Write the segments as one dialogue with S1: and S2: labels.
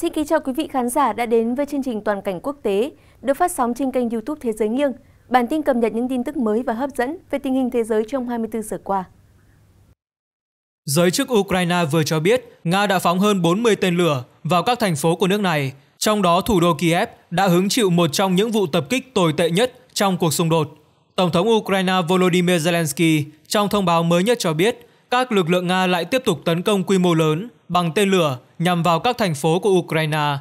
S1: Xin kính chào quý vị khán giả đã đến với chương trình Toàn cảnh quốc tế, được phát sóng trên kênh YouTube Thế giới nghiêng. Bản tin cập nhật những tin tức mới và hấp dẫn về tình hình thế giới trong 24 giờ qua.
S2: Giới chức Ukraine vừa cho biết Nga đã phóng hơn 40 tên lửa vào các thành phố của nước này, trong đó thủ đô Kiev đã hứng chịu một trong những vụ tập kích tồi tệ nhất trong cuộc xung đột. Tổng thống Ukraine Volodymyr Zelensky trong thông báo mới nhất cho biết các lực lượng Nga lại tiếp tục tấn công quy mô lớn bằng tên lửa nhằm vào các thành phố của Ukraine.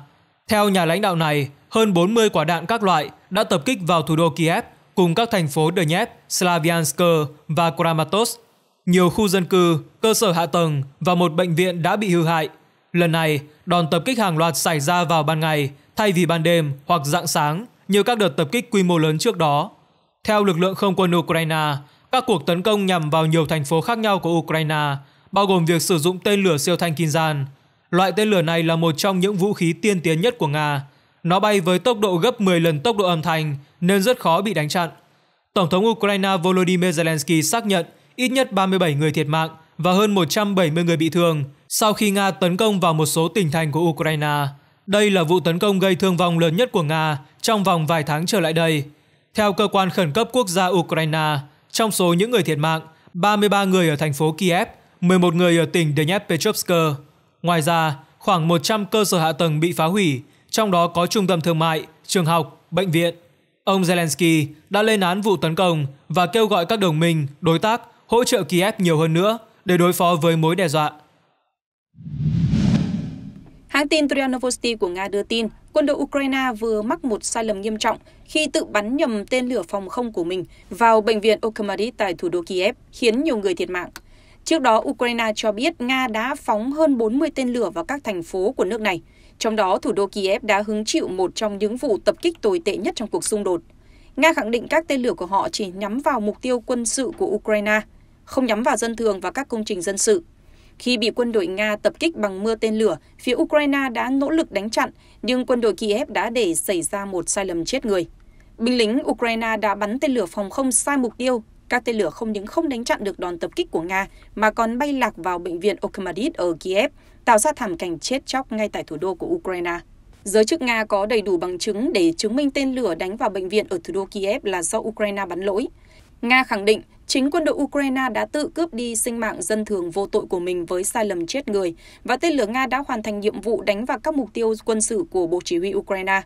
S2: Theo nhà lãnh đạo này, hơn 40 quả đạn các loại đã tập kích vào thủ đô Kiev cùng các thành phố Donetsk, Slavyansk và Kramatorsk. Nhiều khu dân cư, cơ sở hạ tầng và một bệnh viện đã bị hư hại. Lần này, đòn tập kích hàng loạt xảy ra vào ban ngày thay vì ban đêm hoặc rạng sáng như các đợt tập kích quy mô lớn trước đó. Theo lực lượng không quân Ukraine, các cuộc tấn công nhằm vào nhiều thành phố khác nhau của Ukraine, bao gồm việc sử dụng tên lửa siêu thanh Kinzhan, loại tên lửa này là một trong những vũ khí tiên tiến nhất của Nga. Nó bay với tốc độ gấp 10 lần tốc độ âm thanh nên rất khó bị đánh chặn. Tổng thống Ukraine Volodymyr Zelensky xác nhận ít nhất 37 người thiệt mạng và hơn 170 người bị thương sau khi Nga tấn công vào một số tỉnh thành của Ukraine. Đây là vụ tấn công gây thương vong lớn nhất của Nga trong vòng vài tháng trở lại đây. Theo cơ quan khẩn cấp quốc gia Ukraine, trong số những người thiệt mạng, 33 người ở thành phố Kiev, 11 người ở tỉnh Dnepropetrovsk Ngoài ra, khoảng 100 cơ sở hạ tầng bị phá hủy, trong đó có trung tâm thương mại, trường học, bệnh viện. Ông Zelensky đã lên án vụ tấn công và kêu gọi các đồng minh, đối tác hỗ trợ Kiev nhiều hơn nữa để đối phó với mối đe dọa.
S1: Hãng tin Trianovosti của Nga đưa tin, quân đội Ukraine vừa mắc một sai lầm nghiêm trọng khi tự bắn nhầm tên lửa phòng không của mình vào bệnh viện Okhamarit tại thủ đô Kiev, khiến nhiều người thiệt mạng. Trước đó, Ukraine cho biết Nga đã phóng hơn 40 tên lửa vào các thành phố của nước này, trong đó thủ đô Kiev đã hứng chịu một trong những vụ tập kích tồi tệ nhất trong cuộc xung đột. Nga khẳng định các tên lửa của họ chỉ nhắm vào mục tiêu quân sự của Ukraine, không nhắm vào dân thường và các công trình dân sự. Khi bị quân đội Nga tập kích bằng mưa tên lửa, phía Ukraine đã nỗ lực đánh chặn, nhưng quân đội Kiev đã để xảy ra một sai lầm chết người. Binh lính Ukraine đã bắn tên lửa phòng không sai mục tiêu, các tên lửa không những không đánh chặn được đòn tập kích của Nga mà còn bay lạc vào bệnh viện Okhamadit ở Kiev, tạo ra thảm cảnh chết chóc ngay tại thủ đô của Ukraine. Giới chức Nga có đầy đủ bằng chứng để chứng minh tên lửa đánh vào bệnh viện ở thủ đô Kiev là do Ukraine bắn lỗi. Nga khẳng định chính quân đội Ukraine đã tự cướp đi sinh mạng dân thường vô tội của mình với sai lầm chết người và tên lửa Nga đã hoàn thành nhiệm vụ đánh vào các mục tiêu quân sự của Bộ Chỉ huy Ukraine.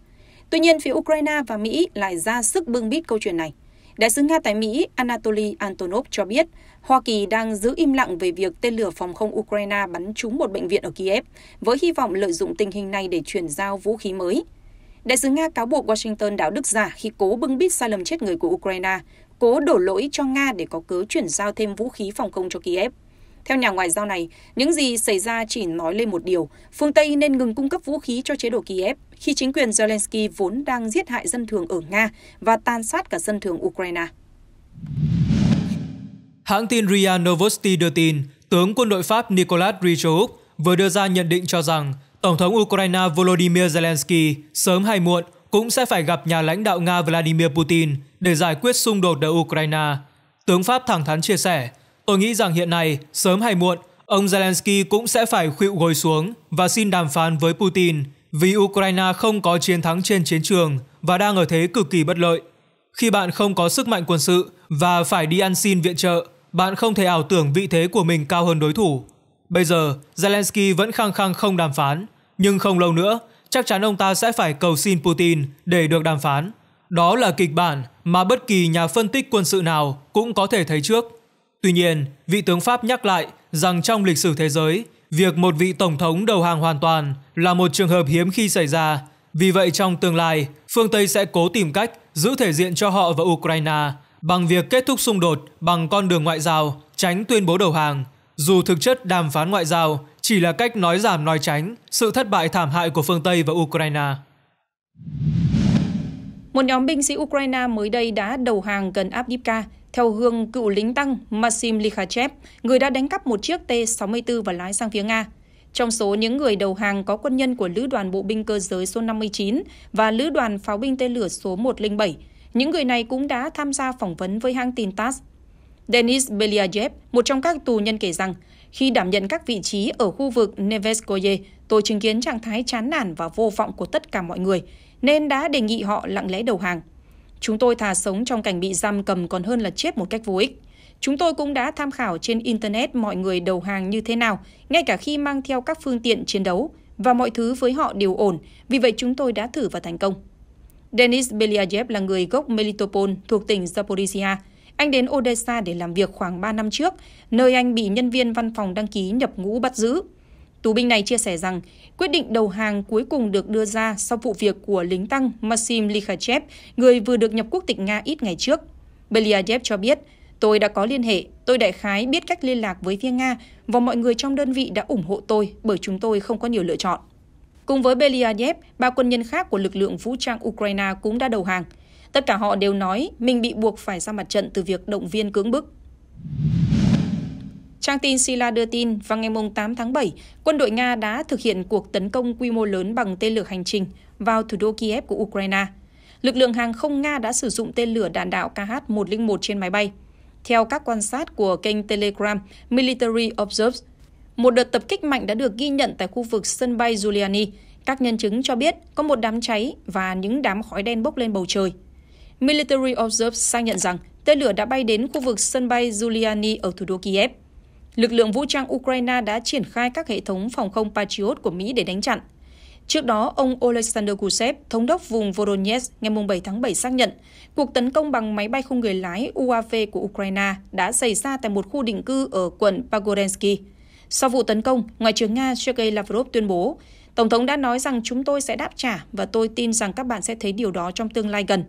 S1: Tuy nhiên, phía Ukraine và Mỹ lại ra sức bưng bít câu chuyện này đại sứ nga tại mỹ anatoly antonov cho biết hoa kỳ đang giữ im lặng về việc tên lửa phòng không ukraine bắn trúng một bệnh viện ở kiev với hy vọng lợi dụng tình hình này để chuyển giao vũ khí mới đại sứ nga cáo buộc washington đạo đức giả khi cố bưng bít sai lầm chết người của ukraine cố đổ lỗi cho nga để có cớ chuyển giao thêm vũ khí phòng không cho kiev theo nhà ngoại giao này, những gì xảy ra chỉ nói lên một điều, phương Tây nên ngừng cung cấp vũ khí cho chế độ Kiev khi chính quyền Zelensky vốn đang giết hại dân thường ở Nga và tan sát cả dân thường Ukraine.
S2: Hãng tin RIA Novosti đưa tin, tướng quân đội Pháp Nicolas Richouk vừa đưa ra nhận định cho rằng Tổng thống Ukraine Volodymyr Zelensky sớm hay muộn cũng sẽ phải gặp nhà lãnh đạo Nga Vladimir Putin để giải quyết xung đột ở Ukraine. Tướng Pháp thẳng thắn chia sẻ, tôi nghĩ rằng hiện nay, sớm hay muộn, ông Zelensky cũng sẽ phải khuỵu gối xuống và xin đàm phán với Putin vì Ukraine không có chiến thắng trên chiến trường và đang ở thế cực kỳ bất lợi. Khi bạn không có sức mạnh quân sự và phải đi ăn xin viện trợ, bạn không thể ảo tưởng vị thế của mình cao hơn đối thủ. Bây giờ, Zelensky vẫn khăng khăng không đàm phán, nhưng không lâu nữa, chắc chắn ông ta sẽ phải cầu xin Putin để được đàm phán. Đó là kịch bản mà bất kỳ nhà phân tích quân sự nào cũng có thể thấy trước. Tuy nhiên, vị tướng Pháp nhắc lại rằng trong lịch sử thế giới, Việc một vị tổng thống đầu hàng hoàn toàn là một trường hợp hiếm khi xảy ra. Vì vậy trong tương lai, phương Tây sẽ cố tìm cách giữ thể diện cho họ và Ukraine bằng việc kết thúc xung đột bằng con đường ngoại giao, tránh tuyên bố đầu hàng. Dù thực chất đàm phán ngoại giao chỉ là cách nói giảm nói tránh sự thất bại thảm hại của phương Tây và Ukraine.
S1: Một nhóm binh sĩ Ukraine mới đây đã đầu hàng gần Avdiivka, theo hướng cựu lính tăng Maxim Likhachev, người đã đánh cắp một chiếc T-64 và lái sang phía Nga. Trong số những người đầu hàng có quân nhân của Lữ đoàn Bộ binh Cơ giới số 59 và Lữ đoàn Pháo binh tên lửa số 107. Những người này cũng đã tham gia phỏng vấn với hãng tin TASS. Denis Beliajev, một trong các tù nhân kể rằng, khi đảm nhận các vị trí ở khu vực Neveskoye, tôi chứng kiến trạng thái chán nản và vô vọng của tất cả mọi người, nên đã đề nghị họ lặng lẽ đầu hàng. Chúng tôi thà sống trong cảnh bị giam cầm còn hơn là chết một cách vô ích. Chúng tôi cũng đã tham khảo trên Internet mọi người đầu hàng như thế nào, ngay cả khi mang theo các phương tiện chiến đấu, và mọi thứ với họ đều ổn, vì vậy chúng tôi đã thử và thành công. Denis Beliajev là người gốc Melitopol thuộc tỉnh Zaporizhia. Anh đến Odessa để làm việc khoảng 3 năm trước, nơi anh bị nhân viên văn phòng đăng ký nhập ngũ bắt giữ. Tù binh này chia sẻ rằng Quyết định đầu hàng cuối cùng được đưa ra sau vụ việc của lính tăng Maxim Likhachev, người vừa được nhập quốc tịch Nga ít ngày trước. Beliadev cho biết, Tôi đã có liên hệ, tôi đại khái biết cách liên lạc với phía Nga và mọi người trong đơn vị đã ủng hộ tôi bởi chúng tôi không có nhiều lựa chọn. Cùng với Beliadev, ba quân nhân khác của lực lượng vũ trang Ukraine cũng đã đầu hàng. Tất cả họ đều nói mình bị buộc phải ra mặt trận từ việc động viên cưỡng bức. Trang tin Sila đưa tin, vào ngày 8 tháng 7, quân đội Nga đã thực hiện cuộc tấn công quy mô lớn bằng tên lửa hành trình vào thủ đô Kiev của Ukraine. Lực lượng hàng không Nga đã sử dụng tên lửa đạn đạo KH-101 trên máy bay. Theo các quan sát của kênh Telegram Military Observes, một đợt tập kích mạnh đã được ghi nhận tại khu vực sân bay Giuliani. Các nhân chứng cho biết có một đám cháy và những đám khói đen bốc lên bầu trời. Military Observes xác nhận rằng tên lửa đã bay đến khu vực sân bay Giuliani ở thủ đô Kiev lực lượng vũ trang Ukraine đã triển khai các hệ thống phòng không Patriot của Mỹ để đánh chặn. Trước đó, ông Oleksandr Kusev, thống đốc vùng Voronezh ngày 7 tháng 7 xác nhận cuộc tấn công bằng máy bay không người lái UAV của Ukraine đã xảy ra tại một khu định cư ở quận Pagorensky. Sau vụ tấn công, Ngoại trưởng Nga Sergei Lavrov tuyên bố, Tổng thống đã nói rằng chúng tôi sẽ đáp trả và tôi tin rằng các bạn sẽ thấy điều đó trong tương lai gần.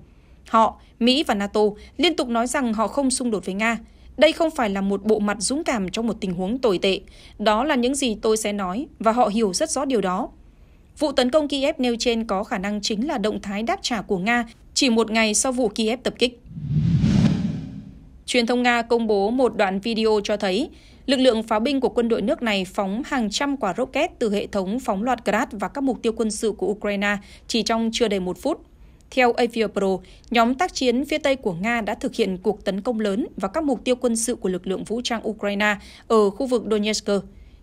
S1: Họ, Mỹ và NATO liên tục nói rằng họ không xung đột với Nga, đây không phải là một bộ mặt dũng cảm trong một tình huống tồi tệ. Đó là những gì tôi sẽ nói và họ hiểu rất rõ điều đó. Vụ tấn công Kiev nêu trên có khả năng chính là động thái đáp trả của Nga chỉ một ngày sau vụ Kiev tập kích. Truyền thông Nga công bố một đoạn video cho thấy lực lượng pháo binh của quân đội nước này phóng hàng trăm quả rocket từ hệ thống phóng loạt Grad và các mục tiêu quân sự của Ukraine chỉ trong chưa đầy một phút. Theo Aviapro, nhóm tác chiến phía Tây của Nga đã thực hiện cuộc tấn công lớn vào các mục tiêu quân sự của lực lượng vũ trang Ukraine ở khu vực Donetsk.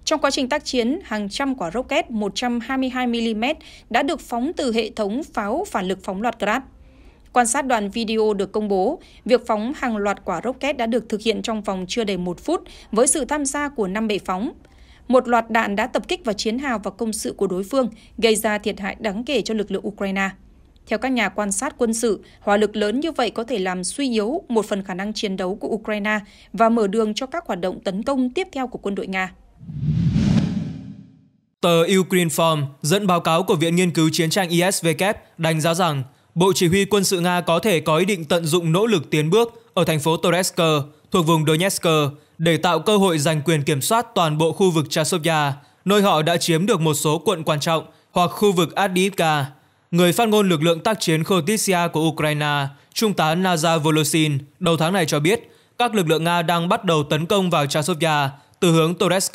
S1: Trong quá trình tác chiến, hàng trăm quả rocket 122mm đã được phóng từ hệ thống pháo phản lực phóng loạt Grad. Quan sát đoàn video được công bố, việc phóng hàng loạt quả rocket đã được thực hiện trong vòng chưa đầy một phút với sự tham gia của năm bệ phóng. Một loạt đạn đã tập kích vào chiến hào và công sự của đối phương, gây ra thiệt hại đáng kể cho lực lượng Ukraine. Theo các nhà quan sát quân sự, hỏa lực lớn như vậy có thể làm suy yếu một phần khả năng chiến đấu của Ukraine và mở đường cho các hoạt động tấn công tiếp theo của quân đội Nga.
S2: Tờ Ukraine Form dẫn báo cáo của Viện Nghiên cứu Chiến tranh ISW đánh giá rằng Bộ Chỉ huy quân sự Nga có thể có ý định tận dụng nỗ lực tiến bước ở thành phố Toretsk thuộc vùng Donetsk để tạo cơ hội giành quyền kiểm soát toàn bộ khu vực Chasovia, nơi họ đã chiếm được một số quận quan trọng, hoặc khu vực Adivka Người phát ngôn lực lượng tác chiến Khotisia của Ukraine, Trung tá Naza Volosin, đầu tháng này cho biết các lực lượng Nga đang bắt đầu tấn công vào Chasovia từ hướng Toresk,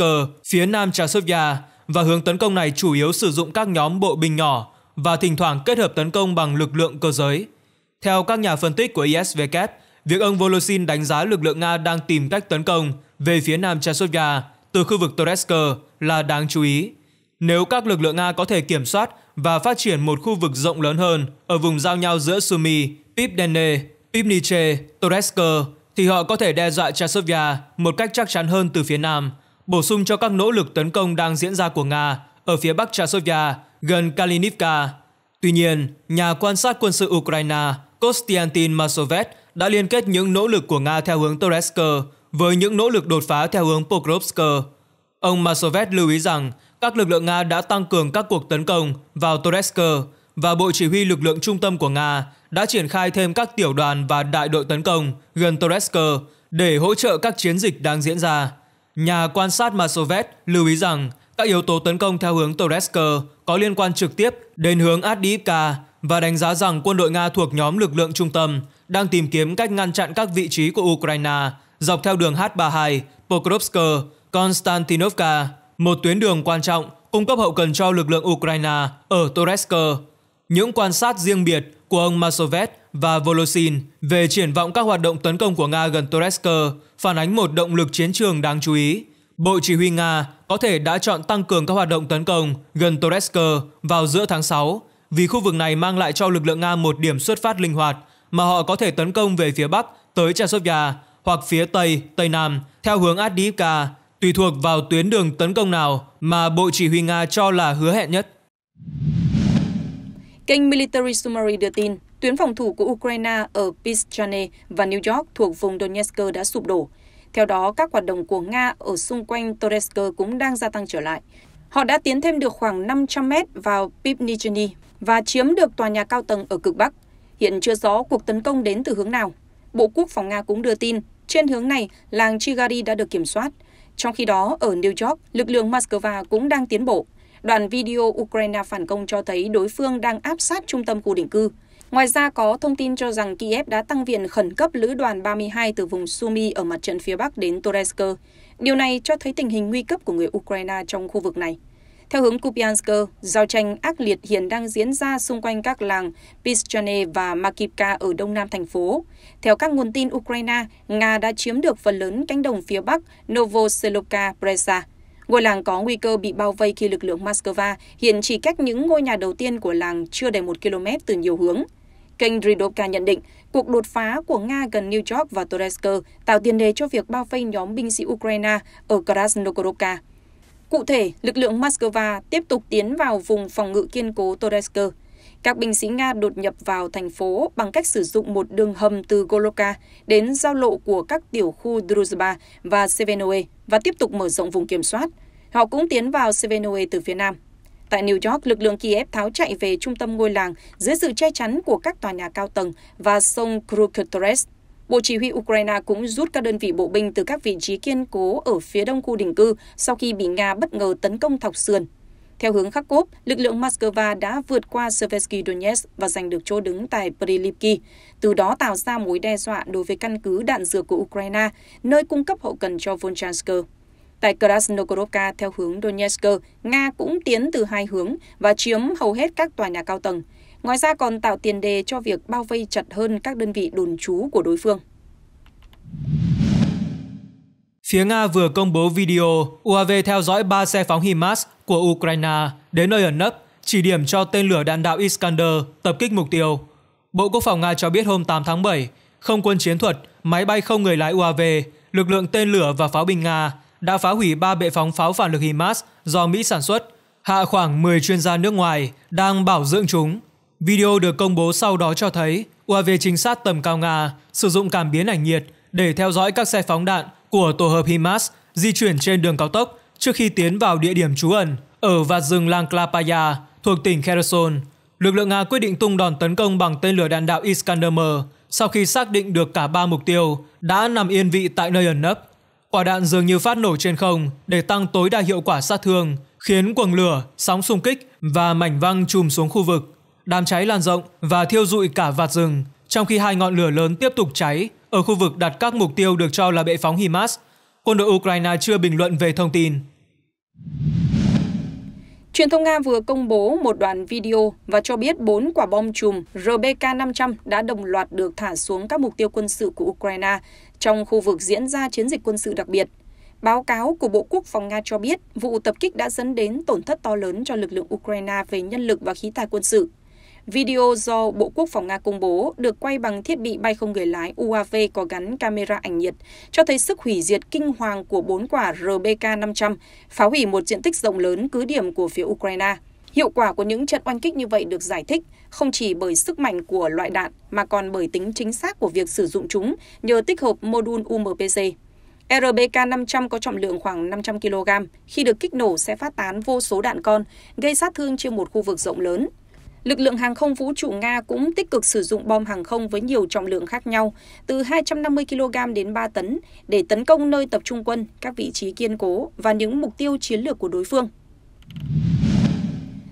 S2: phía nam Chasovia, và hướng tấn công này chủ yếu sử dụng các nhóm bộ binh nhỏ và thỉnh thoảng kết hợp tấn công bằng lực lượng cơ giới. Theo các nhà phân tích của ISVK, việc ông Volosin đánh giá lực lượng Nga đang tìm cách tấn công về phía nam Chasovia từ khu vực Toresk là đáng chú ý. Nếu các lực lượng Nga có thể kiểm soát và phát triển một khu vực rộng lớn hơn ở vùng giao nhau giữa Sumi, Pipdene, Pipniche, Toresker thì họ có thể đe dọa Chasovia một cách chắc chắn hơn từ phía nam, bổ sung cho các nỗ lực tấn công đang diễn ra của Nga ở phía bắc Chasovia gần Kalinivka. Tuy nhiên, nhà quan sát quân sự Ukraine Kostiantin Masovet đã liên kết những nỗ lực của Nga theo hướng Toresk với những nỗ lực đột phá theo hướng Pokrovsk. Ông Masovet lưu ý rằng các lực lượng Nga đã tăng cường các cuộc tấn công vào Toretsk và Bộ Chỉ huy lực lượng trung tâm của Nga đã triển khai thêm các tiểu đoàn và đại đội tấn công gần Toretsk để hỗ trợ các chiến dịch đang diễn ra. Nhà quan sát Masovet lưu ý rằng các yếu tố tấn công theo hướng Toretsk có liên quan trực tiếp đến hướng Adivka và đánh giá rằng quân đội Nga thuộc nhóm lực lượng trung tâm đang tìm kiếm cách ngăn chặn các vị trí của Ukraine dọc theo đường H32, Pokrovsk, Konstantinovka một tuyến đường quan trọng cung cấp hậu cần cho lực lượng Ukraine ở Toretsk. Những quan sát riêng biệt của ông Masovet và Volosin về triển vọng các hoạt động tấn công của Nga gần Toretsk phản ánh một động lực chiến trường đáng chú ý. Bộ Chỉ huy Nga có thể đã chọn tăng cường các hoạt động tấn công gần Toretsk vào giữa tháng 6 vì khu vực này mang lại cho lực lượng Nga một điểm xuất phát linh hoạt mà họ có thể tấn công về phía Bắc tới Chasovia hoặc phía Tây, Tây Nam theo hướng Adivka tùy thuộc vào tuyến đường tấn công nào mà Bộ Chỉ huy Nga cho là hứa hẹn nhất.
S1: Kênh Military Summary đưa tin, tuyến phòng thủ của Ukraine ở Pischane và New York thuộc vùng Donetsk đã sụp đổ. Theo đó, các hoạt động của Nga ở xung quanh Toretsk cũng đang gia tăng trở lại. Họ đã tiến thêm được khoảng 500 mét vào Pivnichny và chiếm được tòa nhà cao tầng ở cực Bắc. Hiện chưa rõ cuộc tấn công đến từ hướng nào. Bộ Quốc phòng Nga cũng đưa tin, trên hướng này, làng Chigari đã được kiểm soát, trong khi đó, ở New York, lực lượng Moscow cũng đang tiến bộ. Đoạn video Ukraine phản công cho thấy đối phương đang áp sát trung tâm khu định cư. Ngoài ra, có thông tin cho rằng Kiev đã tăng viện khẩn cấp lữ đoàn 32 từ vùng Sumy ở mặt trận phía Bắc đến Toretsk. Điều này cho thấy tình hình nguy cấp của người Ukraine trong khu vực này. Theo hướng Kupiansk, giao tranh ác liệt hiện đang diễn ra xung quanh các làng Pischane và Makivka ở đông nam thành phố. Theo các nguồn tin Ukraine, Nga đã chiếm được phần lớn cánh đồng phía bắc Novoselivka Presa. Ngôi làng có nguy cơ bị bao vây khi lực lượng Moscow hiện chỉ cách những ngôi nhà đầu tiên của làng chưa đầy một km từ nhiều hướng. Kênh Ridovka nhận định, cuộc đột phá của Nga gần New York và Toretsk tạo tiền đề cho việc bao vây nhóm binh sĩ Ukraine ở Krasnogorovka. Cụ thể, lực lượng Moscow tiếp tục tiến vào vùng phòng ngự kiên cố Toresk. Các binh sĩ Nga đột nhập vào thành phố bằng cách sử dụng một đường hầm từ Goloka đến giao lộ của các tiểu khu Druzhba và Sevenoe và tiếp tục mở rộng vùng kiểm soát. Họ cũng tiến vào Sevenoe từ phía nam. Tại New York, lực lượng Kiev tháo chạy về trung tâm ngôi làng dưới sự che chắn của các tòa nhà cao tầng và sông Krukotorets Bộ Chỉ huy Ukraine cũng rút các đơn vị bộ binh từ các vị trí kiên cố ở phía đông khu định cư sau khi bị Nga bất ngờ tấn công thọc sườn. Theo hướng Kharkov, lực lượng Moscow đã vượt qua Sversky Donetsk và giành được chỗ đứng tại Prilipki, từ đó tạo ra mối đe dọa đối với căn cứ đạn dược của Ukraine, nơi cung cấp hậu cần cho Volchansk. Tại Krasnogorovka theo hướng Donetsk, Nga cũng tiến từ hai hướng và chiếm hầu hết các tòa nhà cao tầng, ngoài ra còn tạo tiền đề cho việc bao vây chặt hơn các đơn vị đồn trú của đối phương.
S2: Phía Nga vừa công bố video UAV theo dõi 3 xe phóng HIMARS của Ukraine đến nơi ẩn nấp, chỉ điểm cho tên lửa đạn đạo Iskander tập kích mục tiêu. Bộ Quốc phòng Nga cho biết hôm 8 tháng 7, không quân chiến thuật, máy bay không người lái UAV, lực lượng tên lửa và pháo binh Nga đã phá hủy 3 bệ phóng pháo phản lực HIMARS do Mỹ sản xuất, hạ khoảng 10 chuyên gia nước ngoài đang bảo dưỡng chúng. Video được công bố sau đó cho thấy UAV chính xác tầm cao Nga sử dụng cảm biến ảnh nhiệt để theo dõi các xe phóng đạn của tổ hợp HIMARS di chuyển trên đường cao tốc trước khi tiến vào địa điểm trú ẩn ở vạt rừng lang Klapaya thuộc tỉnh Kherson. Lực lượng Nga quyết định tung đòn tấn công bằng tên lửa đạn đạo Iskander-M sau khi xác định được cả ba mục tiêu đã nằm yên vị tại nơi ẩn nấp. Quả đạn dường như phát nổ trên không để tăng tối đa hiệu quả sát thương, khiến quầng lửa, sóng xung kích và mảnh văng chùm xuống khu vực đám cháy lan rộng và thiêu dụi cả vạt rừng, trong khi hai ngọn lửa lớn tiếp tục cháy ở khu vực đặt các mục tiêu được cho là bệ phóng HIMARS. Quân đội Ukraine chưa bình luận về thông tin.
S1: Truyền thông Nga vừa công bố một đoạn video và cho biết 4 quả bom chùm RBK-500 đã đồng loạt được thả xuống các mục tiêu quân sự của Ukraine trong khu vực diễn ra chiến dịch quân sự đặc biệt. Báo cáo của Bộ Quốc phòng Nga cho biết vụ tập kích đã dẫn đến tổn thất to lớn cho lực lượng Ukraine về nhân lực và khí tài quân sự. Video do Bộ Quốc phòng Nga công bố được quay bằng thiết bị bay không người lái UAV có gắn camera ảnh nhiệt, cho thấy sức hủy diệt kinh hoàng của bốn quả RBK-500, phá hủy một diện tích rộng lớn cứ điểm của phía Ukraine. Hiệu quả của những trận oanh kích như vậy được giải thích không chỉ bởi sức mạnh của loại đạn mà còn bởi tính chính xác của việc sử dụng chúng nhờ tích hợp module UMPC. RBK-500 có trọng lượng khoảng 500 kg, khi được kích nổ sẽ phát tán vô số đạn con, gây sát thương trên một khu vực rộng lớn lực lượng hàng không vũ trụ Nga cũng tích cực sử dụng bom hàng không với nhiều trọng lượng khác nhau, từ 250 kg đến 3 tấn, để tấn công nơi tập trung quân, các vị trí kiên cố và những mục tiêu chiến lược của đối phương.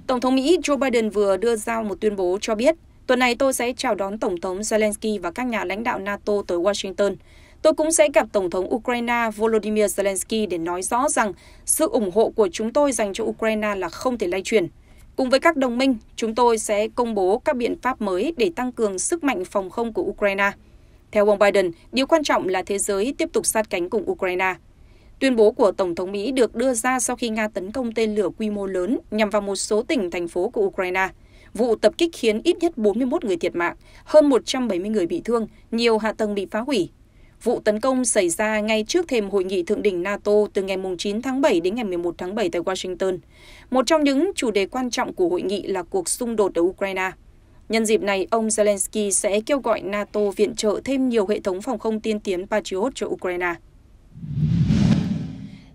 S1: Tổng thống Mỹ Joe Biden vừa đưa ra một tuyên bố cho biết, tuần này tôi sẽ chào đón Tổng thống Zelensky và các nhà lãnh đạo NATO tới Washington. Tôi cũng sẽ gặp Tổng thống Ukraine Volodymyr Zelensky để nói rõ rằng sự ủng hộ của chúng tôi dành cho Ukraine là không thể lay chuyển. Cùng với các đồng minh, chúng tôi sẽ công bố các biện pháp mới để tăng cường sức mạnh phòng không của Ukraine. Theo ông Biden, điều quan trọng là thế giới tiếp tục sát cánh cùng Ukraine. Tuyên bố của Tổng thống Mỹ được đưa ra sau khi Nga tấn công tên lửa quy mô lớn nhằm vào một số tỉnh, thành phố của Ukraine. Vụ tập kích khiến ít nhất 41 người thiệt mạng, hơn 170 người bị thương, nhiều hạ tầng bị phá hủy Vụ tấn công xảy ra ngay trước thềm hội nghị thượng đỉnh NATO từ ngày 9 tháng 7 đến ngày 11 tháng 7 tại Washington. Một trong những chủ đề quan trọng của hội nghị là cuộc xung đột ở Ukraine. Nhân dịp này, ông Zelensky sẽ kêu gọi NATO viện trợ thêm nhiều hệ thống phòng không tiên tiến Patriot cho Ukraine.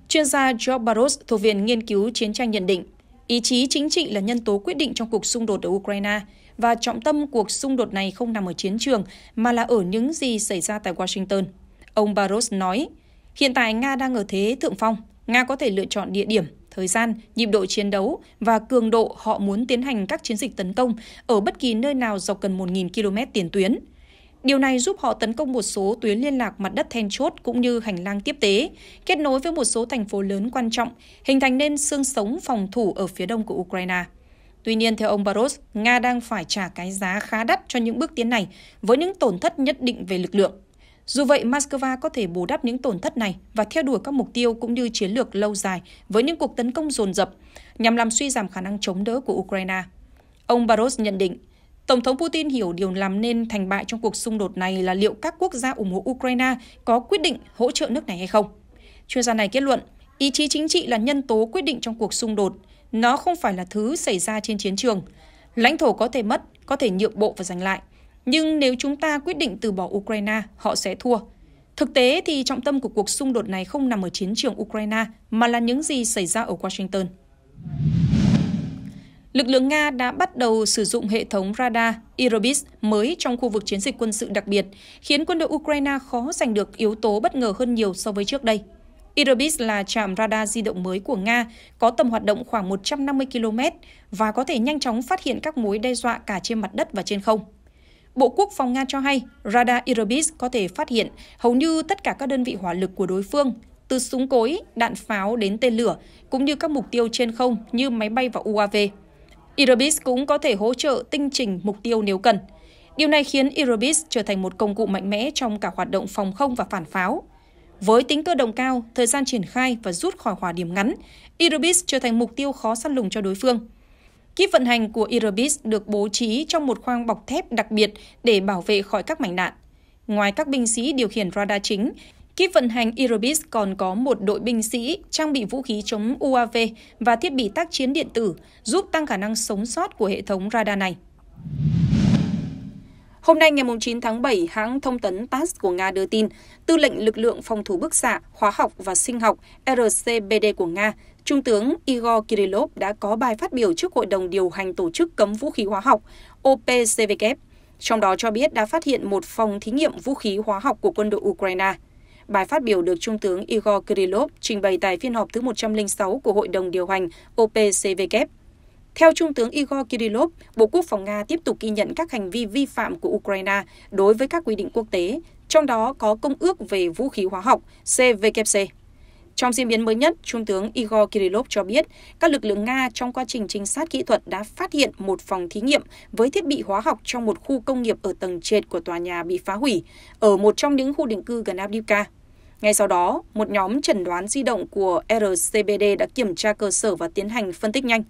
S1: Chuyên gia George Barros thuộc Viện Nghiên cứu Chiến tranh nhận định, ý chí chính trị là nhân tố quyết định trong cuộc xung đột ở Ukraine và trọng tâm cuộc xung đột này không nằm ở chiến trường mà là ở những gì xảy ra tại Washington. Ông Barros nói, hiện tại Nga đang ở thế thượng phong, Nga có thể lựa chọn địa điểm, thời gian, nhịp độ chiến đấu và cường độ họ muốn tiến hành các chiến dịch tấn công ở bất kỳ nơi nào dọc gần 1.000 km tiền tuyến. Điều này giúp họ tấn công một số tuyến liên lạc mặt đất then chốt cũng như hành lang tiếp tế, kết nối với một số thành phố lớn quan trọng, hình thành nên xương sống phòng thủ ở phía đông của Ukraine. Tuy nhiên, theo ông Barros, Nga đang phải trả cái giá khá đắt cho những bước tiến này với những tổn thất nhất định về lực lượng. Dù vậy, Moscow có thể bù đắp những tổn thất này và theo đuổi các mục tiêu cũng như chiến lược lâu dài với những cuộc tấn công dồn dập nhằm làm suy giảm khả năng chống đỡ của Ukraine. Ông Barros nhận định, Tổng thống Putin hiểu điều làm nên thành bại trong cuộc xung đột này là liệu các quốc gia ủng hộ Ukraine có quyết định hỗ trợ nước này hay không. Chuyên gia này kết luận, ý chí chính trị là nhân tố quyết định trong cuộc xung đột, nó không phải là thứ xảy ra trên chiến trường. Lãnh thổ có thể mất, có thể nhượng bộ và giành lại. Nhưng nếu chúng ta quyết định từ bỏ Ukraine, họ sẽ thua. Thực tế thì trọng tâm của cuộc xung đột này không nằm ở chiến trường Ukraine mà là những gì xảy ra ở Washington. Lực lượng Nga đã bắt đầu sử dụng hệ thống radar Irobis mới trong khu vực chiến dịch quân sự đặc biệt, khiến quân đội Ukraine khó giành được yếu tố bất ngờ hơn nhiều so với trước đây. Irobis là trạm radar di động mới của Nga, có tầm hoạt động khoảng 150 km và có thể nhanh chóng phát hiện các mối đe dọa cả trên mặt đất và trên không. Bộ Quốc phòng Nga cho hay, radar Irobis có thể phát hiện hầu như tất cả các đơn vị hỏa lực của đối phương, từ súng cối, đạn pháo đến tên lửa, cũng như các mục tiêu trên không như máy bay và UAV. Irobis cũng có thể hỗ trợ tinh chỉnh mục tiêu nếu cần. Điều này khiến Irobis trở thành một công cụ mạnh mẽ trong cả hoạt động phòng không và phản pháo với tính cơ động cao, thời gian triển khai và rút khỏi hỏa điểm ngắn, Irbis trở thành mục tiêu khó săn lùng cho đối phương. Kíp vận hành của Irbis được bố trí trong một khoang bọc thép đặc biệt để bảo vệ khỏi các mảnh đạn. Ngoài các binh sĩ điều khiển radar chính, kíp vận hành Irbis còn có một đội binh sĩ trang bị vũ khí chống UAV và thiết bị tác chiến điện tử giúp tăng khả năng sống sót của hệ thống radar này. Hôm nay ngày 9 tháng 7, hãng thông tấn TASS của Nga đưa tin, tư lệnh lực lượng phòng thủ bức xạ, hóa học và sinh học RCBD của Nga, Trung tướng Igor Kirillov đã có bài phát biểu trước Hội đồng điều hành tổ chức cấm vũ khí hóa học OPCVK, trong đó cho biết đã phát hiện một phòng thí nghiệm vũ khí hóa học của quân đội Ukraine. Bài phát biểu được Trung tướng Igor Kirillov trình bày tại phiên họp thứ 106 của Hội đồng điều hành OPCVK theo Trung tướng Igor Kirillov, Bộ Quốc phòng Nga tiếp tục ghi nhận các hành vi vi phạm của Ukraine đối với các quy định quốc tế, trong đó có Công ước về vũ khí hóa học CVKC. Trong diễn biến mới nhất, Trung tướng Igor Kirillov cho biết các lực lượng Nga trong quá trình trinh sát kỹ thuật đã phát hiện một phòng thí nghiệm với thiết bị hóa học trong một khu công nghiệp ở tầng trệt của tòa nhà bị phá hủy, ở một trong những khu định cư gần Avdiivka. Ngay sau đó, một nhóm chẩn đoán di động của RCBD đã kiểm tra cơ sở và tiến hành phân tích nhanh.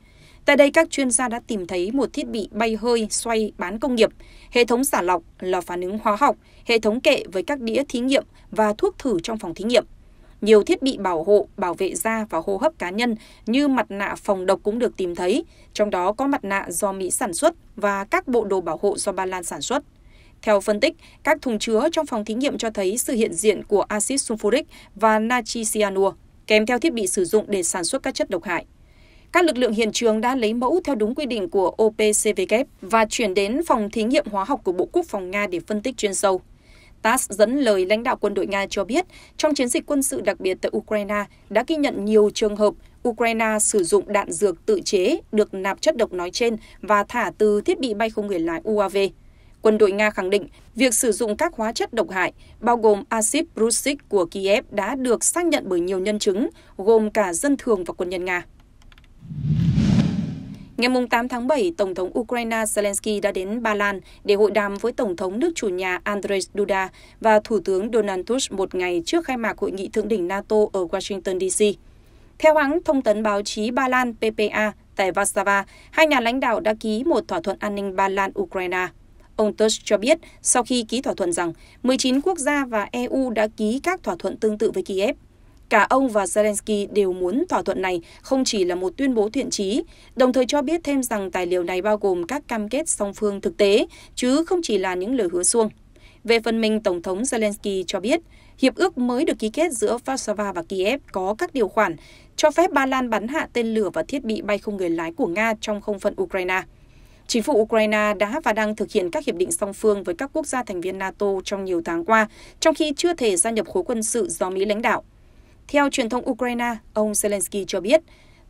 S1: Tại đây, các chuyên gia đã tìm thấy một thiết bị bay hơi xoay bán công nghiệp, hệ thống xả lọc, lò phản ứng hóa học, hệ thống kệ với các đĩa thí nghiệm và thuốc thử trong phòng thí nghiệm. Nhiều thiết bị bảo hộ, bảo vệ da và hô hấp cá nhân như mặt nạ phòng độc cũng được tìm thấy, trong đó có mặt nạ do Mỹ sản xuất và các bộ đồ bảo hộ do Ba Lan sản xuất. Theo phân tích, các thùng chứa trong phòng thí nghiệm cho thấy sự hiện diện của axit sulfuric và natri cyanua kèm theo thiết bị sử dụng để sản xuất các chất độc hại các lực lượng hiện trường đã lấy mẫu theo đúng quy định của OPCVK và chuyển đến phòng thí nghiệm hóa học của Bộ Quốc phòng Nga để phân tích chuyên sâu. TASS dẫn lời lãnh đạo quân đội Nga cho biết, trong chiến dịch quân sự đặc biệt tại Ukraine đã ghi nhận nhiều trường hợp Ukraine sử dụng đạn dược tự chế được nạp chất độc nói trên và thả từ thiết bị bay không người lái UAV. Quân đội Nga khẳng định việc sử dụng các hóa chất độc hại, bao gồm axit prussic của Kiev đã được xác nhận bởi nhiều nhân chứng, gồm cả dân thường và quân nhân Nga. Ngày 8 tháng 7, Tổng thống Ukraine Zelensky đã đến Ba Lan để hội đàm với Tổng thống nước chủ nhà Andrzej Duda và Thủ tướng Donald Tusk một ngày trước khai mạc hội nghị thượng đỉnh NATO ở Washington, D.C. Theo hãng thông tấn báo chí Ba Lan PPA tại Warsaw, hai nhà lãnh đạo đã ký một thỏa thuận an ninh Ba Lan-Ukraine. Ông Tusk cho biết sau khi ký thỏa thuận rằng 19 quốc gia và EU đã ký các thỏa thuận tương tự với Kiev. Cả ông và Zelensky đều muốn thỏa thuận này không chỉ là một tuyên bố thiện trí, đồng thời cho biết thêm rằng tài liệu này bao gồm các cam kết song phương thực tế, chứ không chỉ là những lời hứa xuông. Về phần mình, Tổng thống Zelensky cho biết, hiệp ước mới được ký kết giữa Warsaw và Kiev có các điều khoản cho phép Ba Lan bắn hạ tên lửa và thiết bị bay không người lái của Nga trong không phận Ukraine. Chính phủ Ukraine đã và đang thực hiện các hiệp định song phương với các quốc gia thành viên NATO trong nhiều tháng qua, trong khi chưa thể gia nhập khối quân sự do Mỹ lãnh đạo. Theo truyền thông Ukraine, ông Zelensky cho biết,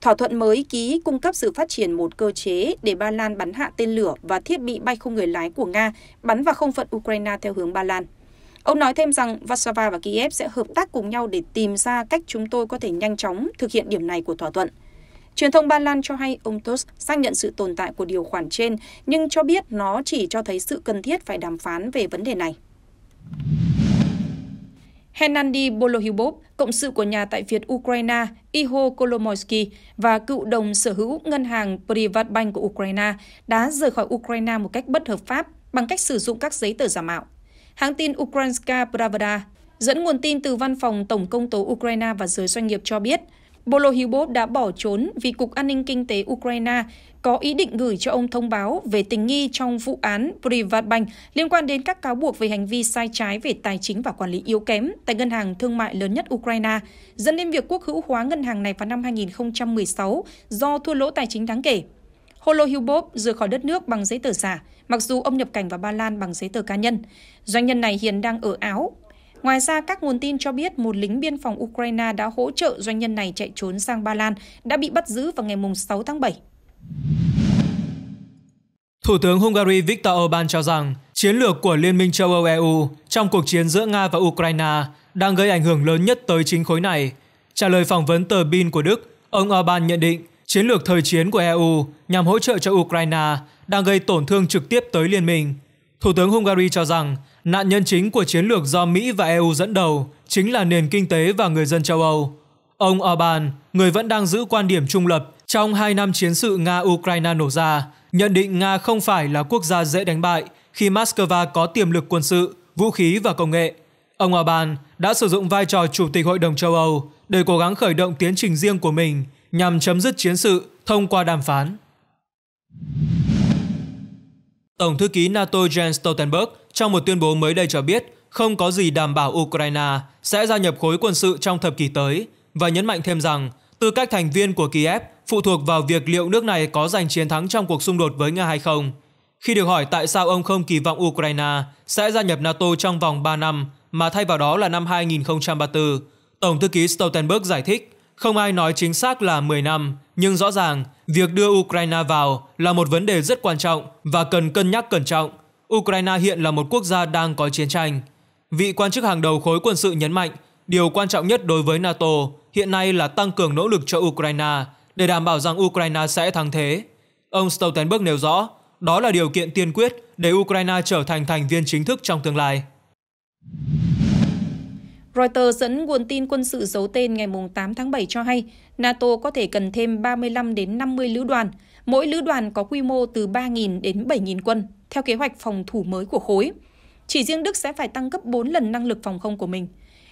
S1: thỏa thuận mới ký cung cấp sự phát triển một cơ chế để Ba Lan bắn hạ tên lửa và thiết bị bay không người lái của Nga bắn vào không phận Ukraine theo hướng Ba Lan. Ông nói thêm rằng Warsaw và Kiev sẽ hợp tác cùng nhau để tìm ra cách chúng tôi có thể nhanh chóng thực hiện điểm này của thỏa thuận. Truyền thông Ba Lan cho hay ông Tusk xác nhận sự tồn tại của điều khoản trên, nhưng cho biết nó chỉ cho thấy sự cần thiết phải đàm phán về vấn đề này. Hennady Bolohubov, cộng sự của nhà tại Việt Ukraine Iho Kolomoisky và cựu đồng sở hữu ngân hàng Privatbank của Ukraine đã rời khỏi Ukraine một cách bất hợp pháp bằng cách sử dụng các giấy tờ giả mạo. Hãng tin Ukrainska Pravda dẫn nguồn tin từ văn phòng Tổng công tố Ukraine và giới doanh nghiệp cho biết, Bolohyubov đã bỏ trốn vì Cục An ninh Kinh tế Ukraine có ý định gửi cho ông thông báo về tình nghi trong vụ án Privatbank liên quan đến các cáo buộc về hành vi sai trái về tài chính và quản lý yếu kém tại ngân hàng thương mại lớn nhất Ukraine, dẫn đến việc quốc hữu hóa ngân hàng này vào năm 2016 do thua lỗ tài chính đáng kể. Holohyubov rời khỏi đất nước bằng giấy tờ giả, mặc dù ông nhập cảnh vào Ba Lan bằng giấy tờ cá nhân. Doanh nhân này hiện đang ở Áo, Ngoài ra, các nguồn tin cho biết một lính biên phòng Ukraine đã hỗ trợ doanh nhân này chạy trốn sang Ba Lan đã bị bắt giữ vào ngày 6 tháng 7.
S2: Thủ tướng Hungary Viktor Orbán cho rằng chiến lược của Liên minh châu Âu EU trong cuộc chiến giữa Nga và Ukraine đang gây ảnh hưởng lớn nhất tới chính khối này. Trả lời phỏng vấn tờ Bin của Đức, ông Orbán nhận định chiến lược thời chiến của EU nhằm hỗ trợ cho Ukraine đang gây tổn thương trực tiếp tới liên minh. Thủ tướng Hungary cho rằng Nạn nhân chính của chiến lược do Mỹ và EU dẫn đầu chính là nền kinh tế và người dân châu Âu. Ông Orbán, người vẫn đang giữ quan điểm trung lập trong hai năm chiến sự Nga-Ukraine nổ ra, nhận định Nga không phải là quốc gia dễ đánh bại khi Moscow có tiềm lực quân sự, vũ khí và công nghệ. Ông Orbán đã sử dụng vai trò Chủ tịch Hội đồng châu Âu để cố gắng khởi động tiến trình riêng của mình nhằm chấm dứt chiến sự thông qua đàm phán. Tổng thư ký NATO Jens Stoltenberg trong một tuyên bố mới đây cho biết không có gì đảm bảo Ukraine sẽ gia nhập khối quân sự trong thập kỷ tới và nhấn mạnh thêm rằng tư cách thành viên của Kiev phụ thuộc vào việc liệu nước này có giành chiến thắng trong cuộc xung đột với Nga hay không. Khi được hỏi tại sao ông không kỳ vọng Ukraine sẽ gia nhập NATO trong vòng 3 năm mà thay vào đó là năm 2034, Tổng thư ký Stoltenberg giải thích không ai nói chính xác là 10 năm, nhưng rõ ràng việc đưa Ukraine vào là một vấn đề rất quan trọng và cần cân nhắc cẩn trọng Ukraine hiện là một quốc gia đang có chiến tranh. Vị quan chức hàng đầu khối quân sự nhấn mạnh, điều quan trọng nhất đối với NATO hiện nay là tăng cường nỗ lực cho Ukraine để đảm bảo rằng Ukraine sẽ thắng thế. Ông Stoltenberg nêu rõ, đó là điều kiện tiên quyết để Ukraine trở thành thành viên chính thức trong tương lai.
S1: Reuters dẫn nguồn tin quân sự giấu tên ngày 8 tháng 7 cho hay, NATO có thể cần thêm 35 đến 50 lữ đoàn, mỗi lữ đoàn có quy mô từ 3.000 đến 7.000 quân theo kế hoạch phòng thủ mới của khối. Chỉ riêng Đức sẽ phải tăng gấp 4 lần năng lực phòng không của mình.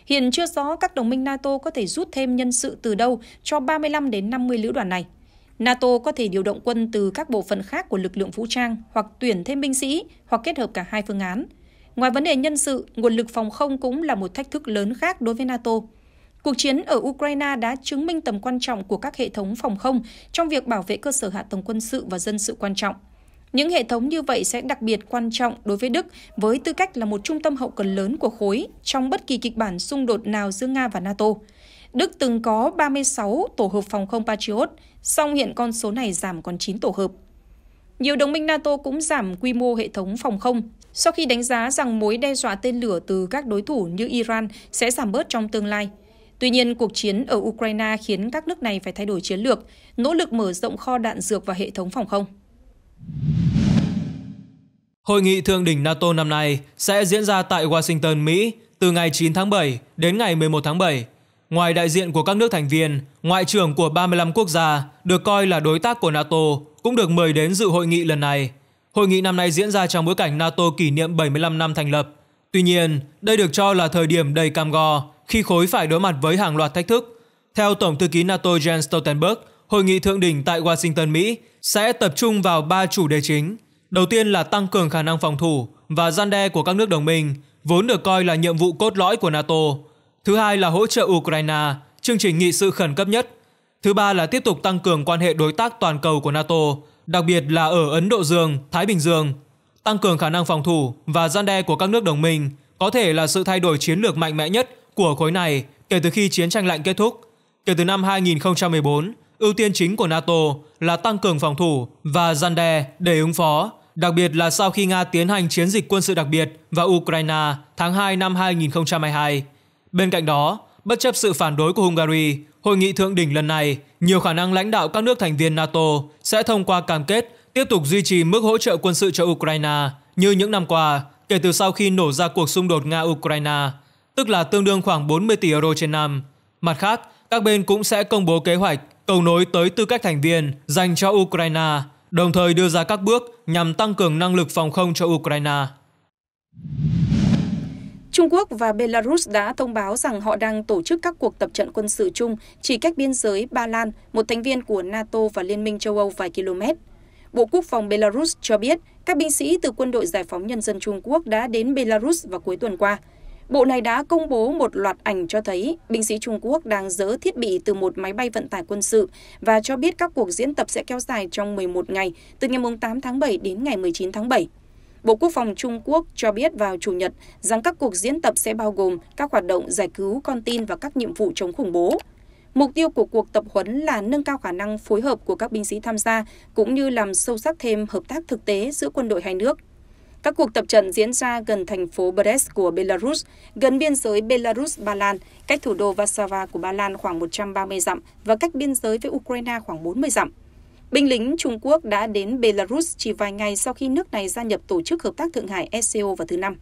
S1: Hiện chưa rõ các đồng minh NATO có thể rút thêm nhân sự từ đâu cho 35 đến 50 lữ đoàn này. NATO có thể điều động quân từ các bộ phận khác của lực lượng vũ trang hoặc tuyển thêm binh sĩ hoặc kết hợp cả hai phương án. Ngoài vấn đề nhân sự, nguồn lực phòng không cũng là một thách thức lớn khác đối với NATO. Cuộc chiến ở Ukraine đã chứng minh tầm quan trọng của các hệ thống phòng không trong việc bảo vệ cơ sở hạ tầng quân sự và dân sự quan trọng. Những hệ thống như vậy sẽ đặc biệt quan trọng đối với Đức với tư cách là một trung tâm hậu cần lớn của khối trong bất kỳ kịch bản xung đột nào giữa Nga và NATO. Đức từng có 36 tổ hợp phòng không Patriot, song hiện con số này giảm còn 9 tổ hợp. Nhiều đồng minh NATO cũng giảm quy mô hệ thống phòng không sau khi đánh giá rằng mối đe dọa tên lửa từ các đối thủ như Iran sẽ giảm bớt trong tương lai. Tuy nhiên, cuộc chiến ở Ukraine khiến các nước này phải thay đổi chiến lược, nỗ lực mở rộng kho đạn dược và hệ thống phòng không.
S2: Hội nghị thượng đỉnh NATO năm nay sẽ diễn ra tại Washington, Mỹ từ ngày 9 tháng 7 đến ngày 11 tháng 7. Ngoài đại diện của các nước thành viên, ngoại trưởng của 35 quốc gia được coi là đối tác của NATO cũng được mời đến dự hội nghị lần này. Hội nghị năm nay diễn ra trong bối cảnh NATO kỷ niệm 75 năm thành lập. Tuy nhiên, đây được cho là thời điểm đầy cam go khi khối phải đối mặt với hàng loạt thách thức. Theo Tổng thư ký NATO Jens Stoltenberg, hội nghị thượng đỉnh tại Washington, Mỹ sẽ tập trung vào ba chủ đề chính. Đầu tiên là tăng cường khả năng phòng thủ và gian đe của các nước đồng minh, vốn được coi là nhiệm vụ cốt lõi của NATO. Thứ hai là hỗ trợ Ukraine, chương trình nghị sự khẩn cấp nhất. Thứ ba là tiếp tục tăng cường quan hệ đối tác toàn cầu của NATO, đặc biệt là ở Ấn Độ Dương, Thái Bình Dương. Tăng cường khả năng phòng thủ và gian đe của các nước đồng minh có thể là sự thay đổi chiến lược mạnh mẽ nhất của khối này kể từ khi chiến tranh lạnh kết thúc. Kể từ năm 2014, ưu tiên chính của NATO là tăng cường phòng thủ và gian đe để ứng phó, đặc biệt là sau khi Nga tiến hành chiến dịch quân sự đặc biệt vào Ukraine tháng 2 năm 2022. Bên cạnh đó, bất chấp sự phản đối của Hungary, hội nghị thượng đỉnh lần này, nhiều khả năng lãnh đạo các nước thành viên NATO sẽ thông qua cam kết tiếp tục duy trì mức hỗ trợ quân sự cho Ukraine như những năm qua kể từ sau khi nổ ra cuộc xung đột Nga-Ukraine, tức là tương đương khoảng 40 tỷ euro trên năm. Mặt khác, các bên cũng sẽ công bố kế hoạch cầu nối tới tư cách thành viên dành cho Ukraine, đồng thời đưa ra các bước nhằm tăng cường năng lực phòng không cho Ukraine.
S1: Trung Quốc và Belarus đã thông báo rằng họ đang tổ chức các cuộc tập trận quân sự chung chỉ cách biên giới Ba Lan, một thành viên của NATO và Liên minh châu Âu vài km. Bộ Quốc phòng Belarus cho biết các binh sĩ từ Quân đội Giải phóng Nhân dân Trung Quốc đã đến Belarus vào cuối tuần qua – Bộ này đã công bố một loạt ảnh cho thấy binh sĩ Trung Quốc đang dỡ thiết bị từ một máy bay vận tải quân sự và cho biết các cuộc diễn tập sẽ kéo dài trong 11 ngày, từ ngày 8 tháng 7 đến ngày 19 tháng 7. Bộ Quốc phòng Trung Quốc cho biết vào Chủ nhật rằng các cuộc diễn tập sẽ bao gồm các hoạt động giải cứu con tin và các nhiệm vụ chống khủng bố. Mục tiêu của cuộc tập huấn là nâng cao khả năng phối hợp của các binh sĩ tham gia cũng như làm sâu sắc thêm hợp tác thực tế giữa quân đội hai nước. Các cuộc tập trận diễn ra gần thành phố Brest của Belarus, gần biên giới Belarus-Ba Lan, cách thủ đô Warsaw của Ba Lan khoảng 130 dặm và cách biên giới với Ukraine khoảng 40 dặm. Binh lính Trung Quốc đã đến Belarus chỉ vài ngày sau khi nước này gia nhập Tổ chức Hợp tác Thượng Hải SCO e vào thứ Năm.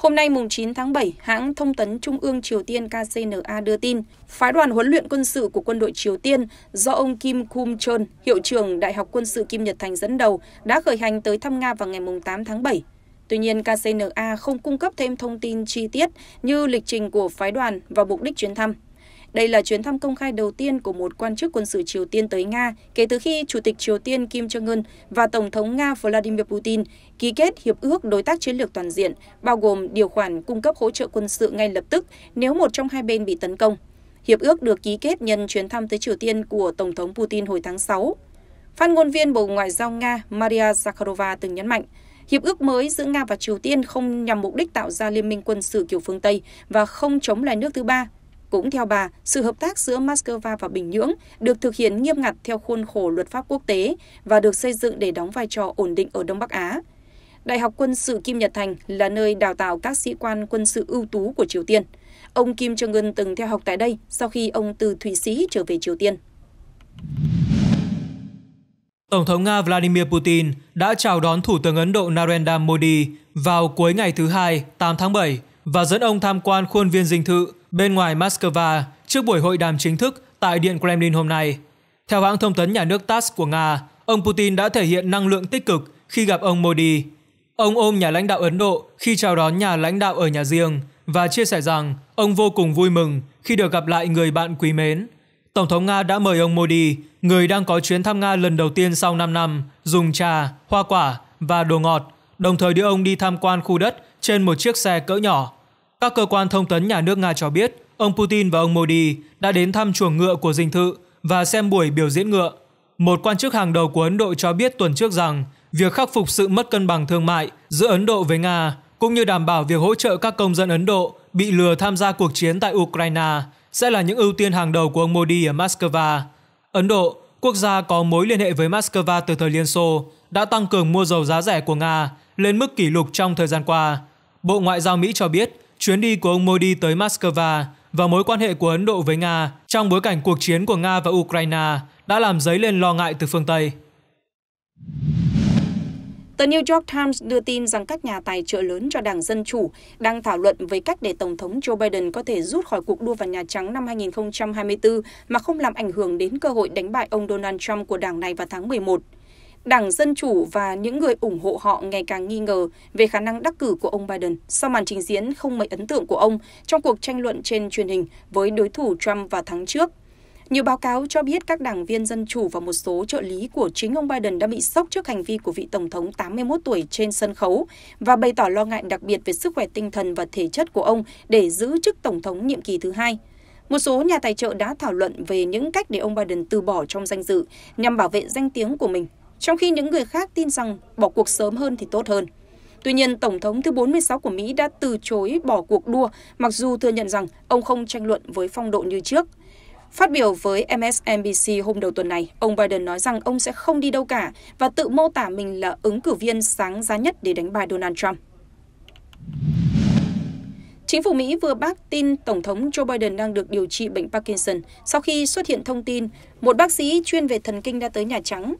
S1: Hôm nay mùng 9 tháng 7, hãng thông tấn Trung ương Triều Tiên KCNA đưa tin, phái đoàn huấn luyện quân sự của quân đội Triều Tiên do ông Kim Kum Chon, hiệu trưởng Đại học Quân sự Kim Nhật Thành dẫn đầu, đã khởi hành tới thăm Nga vào ngày mùng 8 tháng 7. Tuy nhiên, KCNA không cung cấp thêm thông tin chi tiết như lịch trình của phái đoàn và mục đích chuyến thăm. Đây là chuyến thăm công khai đầu tiên của một quan chức quân sự Triều Tiên tới Nga kể từ khi Chủ tịch Triều Tiên Kim Jong-un và Tổng thống Nga Vladimir Putin ký kết Hiệp ước Đối tác Chiến lược Toàn diện, bao gồm điều khoản cung cấp hỗ trợ quân sự ngay lập tức nếu một trong hai bên bị tấn công. Hiệp ước được ký kết nhân chuyến thăm tới Triều Tiên của Tổng thống Putin hồi tháng 6. Phát ngôn viên Bộ Ngoại giao Nga Maria Zakharova từng nhấn mạnh, Hiệp ước mới giữa Nga và Triều Tiên không nhằm mục đích tạo ra liên minh quân sự kiểu phương Tây và không chống lại nước thứ ba cũng theo bà, sự hợp tác giữa Moscow và Bình Nhưỡng được thực hiện nghiêm ngặt theo khuôn khổ luật pháp quốc tế và được xây dựng để đóng vai trò ổn định ở Đông Bắc Á. Đại học quân sự Kim Nhật Thành là nơi đào tạo các sĩ quan quân sự ưu tú của Triều Tiên. Ông Kim Jong Un từng theo học tại đây sau khi ông từ Thụy Sĩ trở về Triều Tiên.
S2: Tổng thống Nga Vladimir Putin đã chào đón Thủ tướng Ấn Độ Narendra Modi vào cuối ngày thứ Hai, 8 tháng 7 và dẫn ông tham quan khuôn viên dinh thự bên ngoài Moscow trước buổi hội đàm chính thức tại Điện Kremlin hôm nay. Theo hãng thông tấn nhà nước TASS của Nga, ông Putin đã thể hiện năng lượng tích cực khi gặp ông Modi. Ông ôm nhà lãnh đạo Ấn Độ khi chào đón nhà lãnh đạo ở nhà riêng và chia sẻ rằng ông vô cùng vui mừng khi được gặp lại người bạn quý mến. Tổng thống Nga đã mời ông Modi, người đang có chuyến thăm Nga lần đầu tiên sau 5 năm, dùng trà, hoa quả và đồ ngọt, đồng thời đưa ông đi tham quan khu đất trên một chiếc xe cỡ nhỏ các cơ quan thông tấn nhà nước Nga cho biết, ông Putin và ông Modi đã đến thăm chuồng ngựa của dinh thự và xem buổi biểu diễn ngựa. Một quan chức hàng đầu của Ấn Độ cho biết tuần trước rằng việc khắc phục sự mất cân bằng thương mại giữa Ấn Độ với Nga cũng như đảm bảo việc hỗ trợ các công dân Ấn Độ bị lừa tham gia cuộc chiến tại Ukraine sẽ là những ưu tiên hàng đầu của ông Modi ở Moscow. Ấn Độ, quốc gia có mối liên hệ với Moscow từ thời Liên Xô, đã tăng cường mua dầu giá rẻ của Nga lên mức kỷ lục trong thời gian qua. Bộ Ngoại giao Mỹ cho biết chuyến đi của ông Modi tới Moscow và mối quan hệ của Ấn Độ với Nga trong bối cảnh cuộc chiến của Nga và Ukraine đã làm dấy lên lo ngại từ phương Tây.
S1: Tờ New York Times đưa tin rằng các nhà tài trợ lớn cho Đảng Dân Chủ đang thảo luận về cách để Tổng thống Joe Biden có thể rút khỏi cuộc đua vào Nhà Trắng năm 2024 mà không làm ảnh hưởng đến cơ hội đánh bại ông Donald Trump của đảng này vào tháng 11. Đảng Dân Chủ và những người ủng hộ họ ngày càng nghi ngờ về khả năng đắc cử của ông Biden sau màn trình diễn không mấy ấn tượng của ông trong cuộc tranh luận trên truyền hình với đối thủ Trump vào tháng trước. Nhiều báo cáo cho biết các đảng viên Dân Chủ và một số trợ lý của chính ông Biden đã bị sốc trước hành vi của vị Tổng thống 81 tuổi trên sân khấu và bày tỏ lo ngại đặc biệt về sức khỏe tinh thần và thể chất của ông để giữ chức Tổng thống nhiệm kỳ thứ hai. Một số nhà tài trợ đã thảo luận về những cách để ông Biden từ bỏ trong danh dự nhằm bảo vệ danh tiếng của mình trong khi những người khác tin rằng bỏ cuộc sớm hơn thì tốt hơn. Tuy nhiên, Tổng thống thứ 46 của Mỹ đã từ chối bỏ cuộc đua, mặc dù thừa nhận rằng ông không tranh luận với phong độ như trước. Phát biểu với MSNBC hôm đầu tuần này, ông Biden nói rằng ông sẽ không đi đâu cả và tự mô tả mình là ứng cử viên sáng giá nhất để đánh bại Donald Trump. Chính phủ Mỹ vừa bác tin Tổng thống Joe Biden đang được điều trị bệnh Parkinson sau khi xuất hiện thông tin một bác sĩ chuyên về thần kinh đã tới Nhà Trắng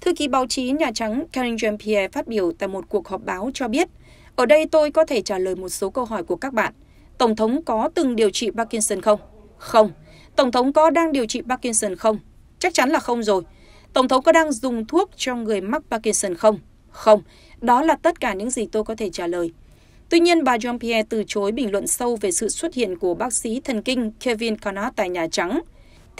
S1: Thư ký báo chí Nhà Trắng Karine Jean-Pierre phát biểu tại một cuộc họp báo cho biết, ở đây tôi có thể trả lời một số câu hỏi của các bạn. Tổng thống có từng điều trị Parkinson không? Không. Tổng thống có đang điều trị Parkinson không? Chắc chắn là không rồi. Tổng thống có đang dùng thuốc cho người mắc Parkinson không? Không. Đó là tất cả những gì tôi có thể trả lời. Tuy nhiên, bà Jean-Pierre từ chối bình luận sâu về sự xuất hiện của bác sĩ thần kinh Kevin Connaught tại Nhà Trắng –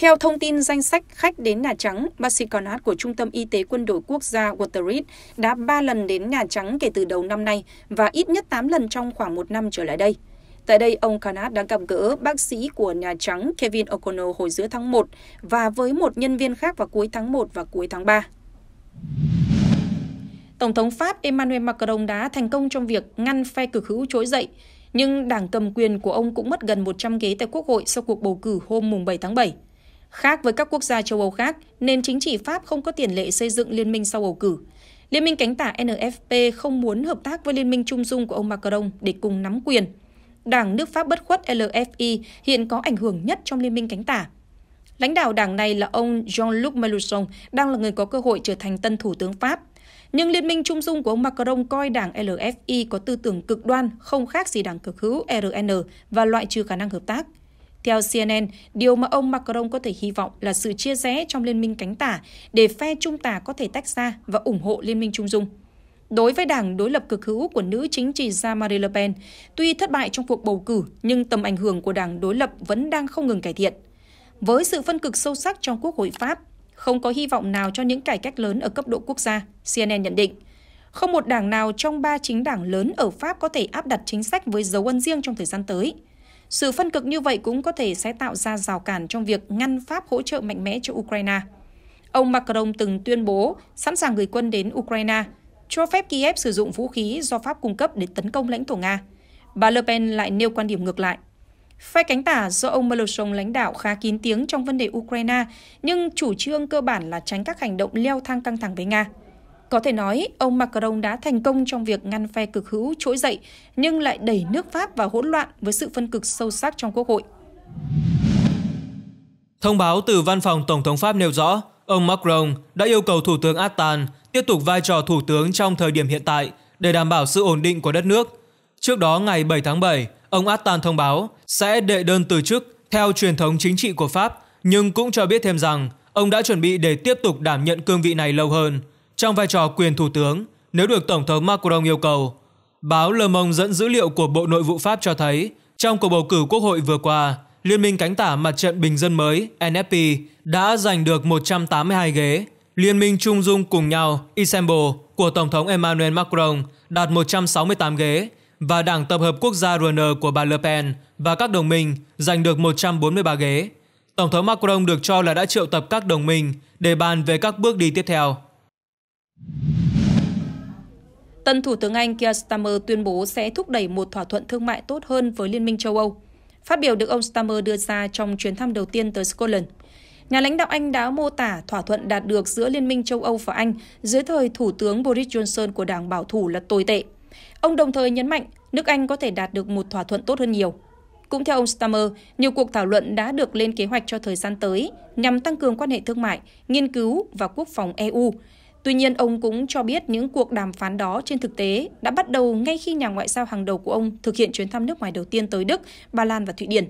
S1: theo thông tin danh sách khách đến Nhà Trắng, bác sĩ con của Trung tâm Y tế Quân đội Quốc gia Walter đã 3 lần đến Nhà Trắng kể từ đầu năm nay và ít nhất 8 lần trong khoảng một năm trở lại đây. Tại đây, ông Khanat đã gặp gỡ bác sĩ của Nhà Trắng Kevin O'Connell hồi giữa tháng 1 và với một nhân viên khác vào cuối tháng 1 và cuối tháng 3. Tổng thống Pháp Emmanuel Macron đã thành công trong việc ngăn phe cực hữu trỗi dậy, nhưng đảng cầm quyền của ông cũng mất gần 100 ghế tại Quốc hội sau cuộc bầu cử hôm 7 tháng 7. Khác với các quốc gia châu Âu khác, nền chính trị Pháp không có tiền lệ xây dựng liên minh sau bầu cử. Liên minh cánh tả NFP không muốn hợp tác với liên minh trung dung của ông Macron để cùng nắm quyền. Đảng nước Pháp bất khuất LFI hiện có ảnh hưởng nhất trong liên minh cánh tả. Lãnh đạo đảng này là ông Jean-Luc Mélenchon, đang là người có cơ hội trở thành tân thủ tướng Pháp. Nhưng liên minh trung dung của ông Macron coi đảng LFI có tư tưởng cực đoan, không khác gì đảng cực hữu RN và loại trừ khả năng hợp tác – theo CNN, điều mà ông Macron có thể hy vọng là sự chia rẽ trong liên minh cánh tả để phe trung tả có thể tách ra và ủng hộ liên minh trung dung. Đối với đảng đối lập cực hữu của nữ chính trị gia Marine Le Pen, tuy thất bại trong cuộc bầu cử nhưng tầm ảnh hưởng của đảng đối lập vẫn đang không ngừng cải thiện. Với sự phân cực sâu sắc trong Quốc hội Pháp, không có hy vọng nào cho những cải cách lớn ở cấp độ quốc gia, CNN nhận định. Không một đảng nào trong ba chính đảng lớn ở Pháp có thể áp đặt chính sách với dấu ân riêng trong thời gian tới – sự phân cực như vậy cũng có thể sẽ tạo ra rào cản trong việc ngăn Pháp hỗ trợ mạnh mẽ cho Ukraine. Ông Macron từng tuyên bố sẵn sàng gửi quân đến Ukraine, cho phép Kiev sử dụng vũ khí do Pháp cung cấp để tấn công lãnh thổ Nga. Bà Le Pen lại nêu quan điểm ngược lại. Phe cánh tả do ông Mélenchon lãnh đạo khá kín tiếng trong vấn đề Ukraine, nhưng chủ trương cơ bản là tránh các hành động leo thang căng thẳng với Nga. Có thể nói, ông Macron đã thành công trong việc ngăn phe cực hữu trỗi dậy, nhưng lại đẩy nước Pháp vào hỗn loạn với sự phân cực sâu sắc trong quốc hội.
S2: Thông báo từ văn phòng Tổng thống Pháp nêu rõ, ông Macron đã yêu cầu Thủ tướng Attal tiếp tục vai trò Thủ tướng trong thời điểm hiện tại để đảm bảo sự ổn định của đất nước. Trước đó ngày 7 tháng 7, ông Attal thông báo sẽ đệ đơn từ chức theo truyền thống chính trị của Pháp, nhưng cũng cho biết thêm rằng ông đã chuẩn bị để tiếp tục đảm nhận cương vị này lâu hơn trong vai trò quyền thủ tướng nếu được Tổng thống Macron yêu cầu. Báo Le Monde dẫn dữ liệu của Bộ Nội vụ Pháp cho thấy, trong cuộc bầu cử quốc hội vừa qua, Liên minh cánh tả mặt trận bình dân mới NFP đã giành được 182 ghế. Liên minh Trung Dung cùng nhau Istanbul của Tổng thống Emmanuel Macron đạt 168 ghế và Đảng Tập hợp Quốc gia RN của bà Le Pen và các đồng minh giành được 143 ghế. Tổng thống Macron được cho là đã triệu tập các đồng minh để bàn về các bước đi tiếp theo.
S1: Tân Thủ tướng Anh Keir Starmer tuyên bố sẽ thúc đẩy một thỏa thuận thương mại tốt hơn với Liên minh châu Âu. Phát biểu được ông Starmer đưa ra trong chuyến thăm đầu tiên tới Scotland. Nhà lãnh đạo Anh đã mô tả thỏa thuận đạt được giữa Liên minh châu Âu và Anh dưới thời Thủ tướng Boris Johnson của Đảng Bảo thủ là tồi tệ. Ông đồng thời nhấn mạnh nước Anh có thể đạt được một thỏa thuận tốt hơn nhiều. Cũng theo ông Starmer, nhiều cuộc thảo luận đã được lên kế hoạch cho thời gian tới nhằm tăng cường quan hệ thương mại, nghiên cứu và quốc phòng EU, Tuy nhiên, ông cũng cho biết những cuộc đàm phán đó trên thực tế đã bắt đầu ngay khi nhà ngoại giao hàng đầu của ông thực hiện chuyến thăm nước ngoài đầu tiên tới Đức, Ba Lan và Thụy Điển.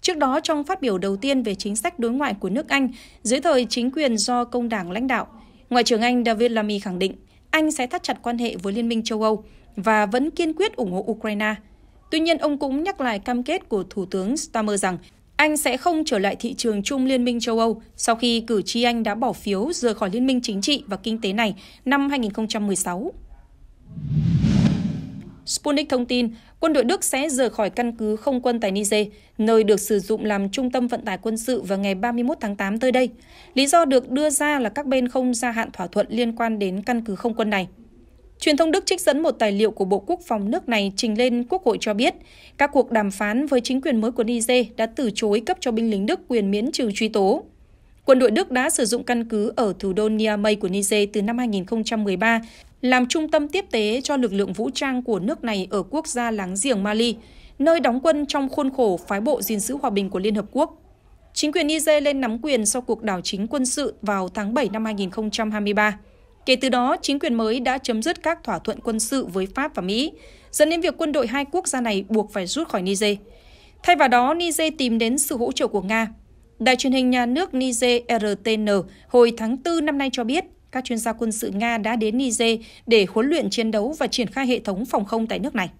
S1: Trước đó, trong phát biểu đầu tiên về chính sách đối ngoại của nước Anh dưới thời chính quyền do công đảng lãnh đạo, Ngoại trưởng Anh David Lammy khẳng định Anh sẽ thắt chặt quan hệ với Liên minh châu Âu và vẫn kiên quyết ủng hộ Ukraine. Tuy nhiên, ông cũng nhắc lại cam kết của Thủ tướng Stammer rằng anh sẽ không trở lại thị trường chung Liên minh châu Âu sau khi cử tri Anh đã bỏ phiếu rời khỏi Liên minh chính trị và kinh tế này năm 2016. Sputnik thông tin quân đội Đức sẽ rời khỏi căn cứ không quân tại Niger, nơi được sử dụng làm trung tâm vận tải quân sự vào ngày 31 tháng 8 tới đây. Lý do được đưa ra là các bên không gia hạn thỏa thuận liên quan đến căn cứ không quân này. Truyền thông Đức trích dẫn một tài liệu của Bộ Quốc phòng nước này trình lên Quốc hội cho biết, các cuộc đàm phán với chính quyền mới của Niger đã từ chối cấp cho binh lính Đức quyền miễn trừ truy tố. Quân đội Đức đã sử dụng căn cứ ở thủ đô Niamey của Niger từ năm 2013 làm trung tâm tiếp tế cho lực lượng vũ trang của nước này ở quốc gia láng giềng Mali, nơi đóng quân trong khuôn khổ phái bộ gìn giữ hòa bình của Liên Hợp Quốc. Chính quyền Niger lên nắm quyền sau cuộc đảo chính quân sự vào tháng 7 năm 2023. Kể từ đó, chính quyền mới đã chấm dứt các thỏa thuận quân sự với Pháp và Mỹ, dẫn đến việc quân đội hai quốc gia này buộc phải rút khỏi Niger. Thay vào đó, Niger tìm đến sự hỗ trợ của Nga. Đài truyền hình nhà nước Niger RTN hồi tháng 4 năm nay cho biết, các chuyên gia quân sự Nga đã đến Niger để huấn luyện chiến đấu và triển khai hệ thống phòng không tại nước này.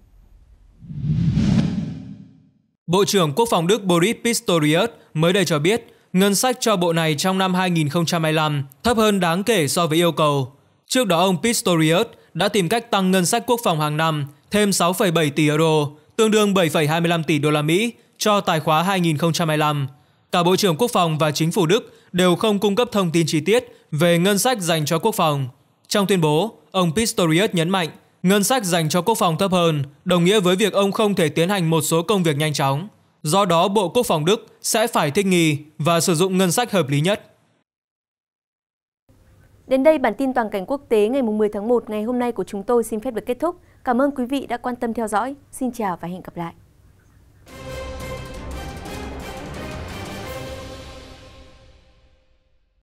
S2: Bộ trưởng Quốc phòng Đức Boris Pistorius mới đây cho biết ngân sách cho bộ này trong năm 2025 thấp hơn đáng kể so với yêu cầu. Trước đó ông Pistorius đã tìm cách tăng ngân sách quốc phòng hàng năm thêm 6,7 tỷ euro, tương đương 7,25 tỷ đô la Mỹ cho tài khóa 2025. Cả Bộ trưởng Quốc phòng và Chính phủ Đức đều không cung cấp thông tin chi tiết về ngân sách dành cho quốc phòng. Trong tuyên bố, ông Pistorius nhấn mạnh ngân sách dành cho quốc phòng thấp hơn đồng nghĩa với việc ông không thể tiến hành một số công việc nhanh chóng. Do đó Bộ Quốc phòng Đức sẽ phải thích nghi và sử dụng ngân sách hợp lý nhất.
S1: Đến đây bản tin toàn cảnh quốc tế ngày 10 tháng 1 ngày hôm nay của chúng tôi xin phép được kết thúc. Cảm ơn quý vị đã quan tâm theo dõi. Xin chào và hẹn gặp lại.